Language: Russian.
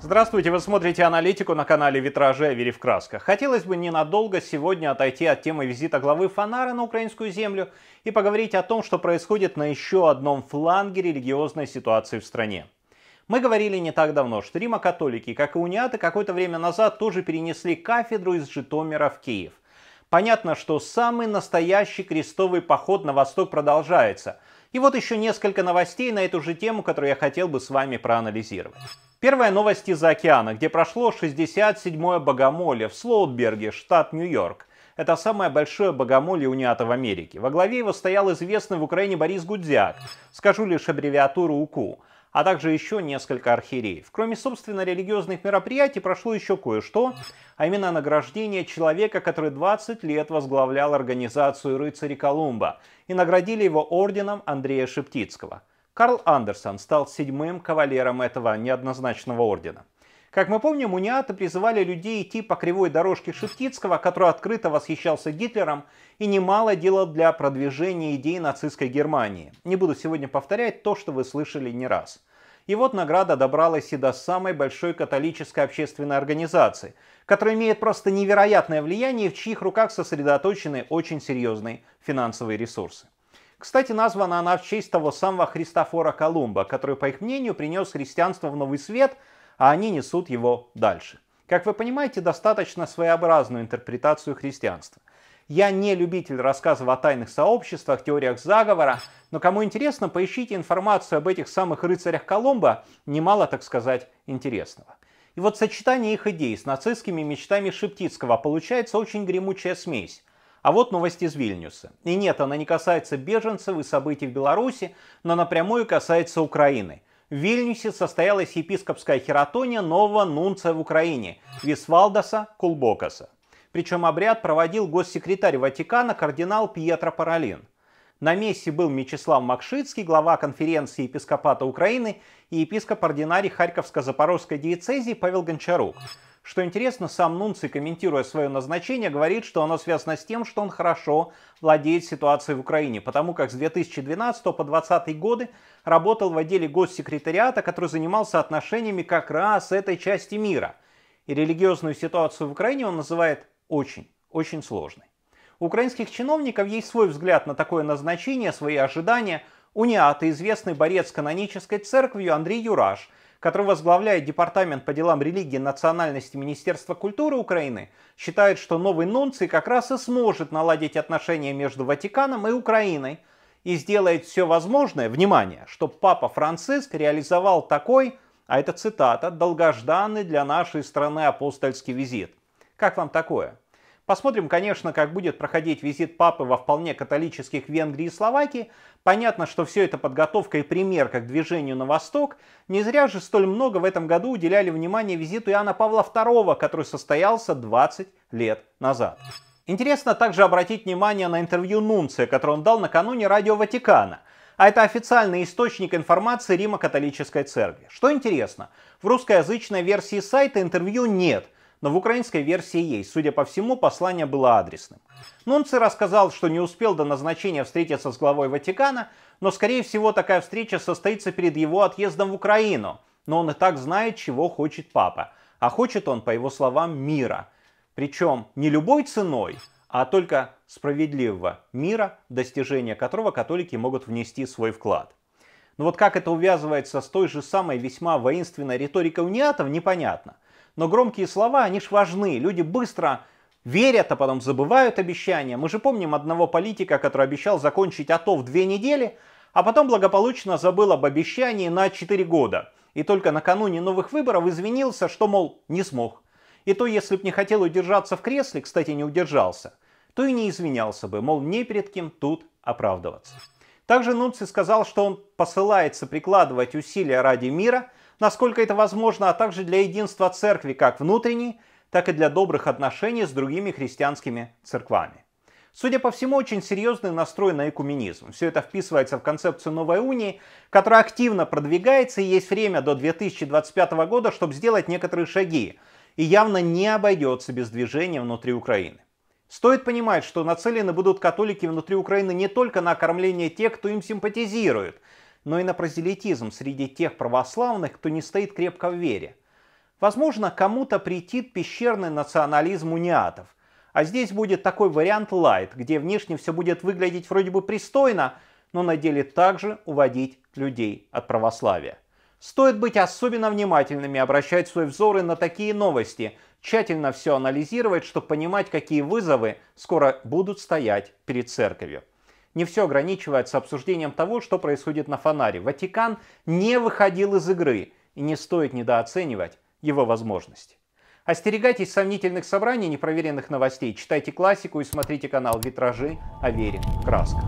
Здравствуйте, вы смотрите аналитику на канале Витражи о вере в красках. Хотелось бы ненадолго сегодня отойти от темы визита главы Фанара на украинскую землю и поговорить о том, что происходит на еще одном фланге религиозной ситуации в стране. Мы говорили не так давно, что римо-католики, как и униаты, какое-то время назад тоже перенесли кафедру из Житомира в Киев. Понятно, что самый настоящий крестовый поход на восток продолжается. И вот еще несколько новостей на эту же тему, которую я хотел бы с вами проанализировать. Первая новость из океана, где прошло 67-е богомоле в Слоутберге, штат Нью-Йорк. Это самое большое богомолье униата в Америке. Во главе его стоял известный в Украине Борис Гудзяк, скажу лишь аббревиатуру УКУ, а также еще несколько архиереев. Кроме, собственно, религиозных мероприятий прошло еще кое-что, а именно награждение человека, который 20 лет возглавлял организацию рыцари Колумба, и наградили его орденом Андрея Шептицкого – Карл Андерсон стал седьмым кавалером этого неоднозначного ордена. Как мы помним, униаты призывали людей идти по кривой дорожке Шептицкого, который открыто восхищался Гитлером и немало делал для продвижения идей нацистской Германии. Не буду сегодня повторять то, что вы слышали не раз. И вот награда добралась и до самой большой католической общественной организации, которая имеет просто невероятное влияние и в чьих руках сосредоточены очень серьезные финансовые ресурсы. Кстати, названа она в честь того самого Христофора Колумба, который, по их мнению, принес христианство в новый свет, а они несут его дальше. Как вы понимаете, достаточно своеобразную интерпретацию христианства. Я не любитель рассказов о тайных сообществах, теориях заговора, но кому интересно, поищите информацию об этих самых рыцарях Колумба, немало, так сказать, интересного. И вот сочетание их идей с нацистскими мечтами Шептицкого получается очень гремучая смесь. А вот новости из Вильнюса. И нет, она не касается беженцев и событий в Беларуси, но напрямую касается Украины. В Вильнюсе состоялась епископская хератония нового нунца в Украине Висвалдаса Кулбокаса. Причем обряд проводил госсекретарь Ватикана кардинал Пьетро Паролин. На месте был Мечислав Макшицкий, глава конференции епископата Украины и епископ ординарий Харьковско-Запорожской диецезии Павел Гончарук. Что интересно, сам нунций, комментируя свое назначение, говорит, что оно связано с тем, что он хорошо владеет ситуацией в Украине, потому как с 2012 по 2020 годы работал в отделе госсекретариата, который занимался отношениями как раз этой части мира. И религиозную ситуацию в Украине он называет очень, очень сложной. У украинских чиновников есть свой взгляд на такое назначение, свои ожидания. Униат и известный борец канонической церкви Андрей Юраш – который возглавляет Департамент по делам религии и национальности Министерства культуры Украины, считает, что новый нунций как раз и сможет наладить отношения между Ватиканом и Украиной и сделает все возможное, внимание, чтобы Папа Франциск реализовал такой, а это цитата, долгожданный для нашей страны апостольский визит. Как вам такое? Посмотрим, конечно, как будет проходить визит папы во вполне католических Венгрии и Словакии. Понятно, что все это подготовка и пример как движению на восток. Не зря же столь много в этом году уделяли внимание визиту Иоанна Павла II, который состоялся 20 лет назад. Интересно также обратить внимание на интервью Нунция, которое он дал накануне Радио Ватикана а это официальный источник информации Рима-католической церкви. Что интересно, в русскоязычной версии сайта интервью нет, но в украинской версии есть. Судя по всему, послание было адресным. Нунци рассказал, что не успел до назначения встретиться с главой Ватикана, но, скорее всего, такая встреча состоится перед его отъездом в Украину. Но он и так знает, чего хочет папа. А хочет он, по его словам, мира. Причем не любой ценой, а только справедливого мира, достижение которого католики могут внести свой вклад. Но ну вот как это увязывается с той же самой весьма воинственной риторикой униатов, непонятно – но громкие слова, они ж важны. Люди быстро верят, а потом забывают обещания. Мы же помним одного политика, который обещал закончить АТО в две недели, а потом благополучно забыл об обещании на 4 года. И только накануне новых выборов извинился, что, мол, не смог. И то, если б не хотел удержаться в кресле, кстати, не удержался, то и не извинялся бы, мол, не перед кем тут оправдываться. Также Нунци сказал, что он посылается прикладывать усилия ради мира – насколько это возможно, а также для единства церкви как внутренней, так и для добрых отношений с другими христианскими церквами. Судя по всему, очень серьезный настрой на экуменизм. Все это вписывается в концепцию новой унии, которая активно продвигается и есть время до 2025 года, чтобы сделать некоторые шаги, и явно не обойдется без движения внутри Украины. Стоит понимать, что нацелены будут католики внутри Украины не только на окормление тех, кто им симпатизирует – но и на прозелитизм среди тех православных, кто не стоит крепко в вере. Возможно, кому-то претит пещерный национализм униатов. А здесь будет такой вариант лайт, где внешне все будет выглядеть вроде бы пристойно, но на деле также уводить людей от православия. Стоит быть особенно внимательными, обращать свои взоры на такие новости, тщательно все анализировать, чтобы понимать, какие вызовы скоро будут стоять перед церковью не все ограничивается обсуждением того, что происходит на фонаре. Ватикан не выходил из игры, и не стоит недооценивать его возможности. Остерегайтесь сомнительных собраний, непроверенных новостей, читайте классику и смотрите канал «Витражи» о вере. в Краска.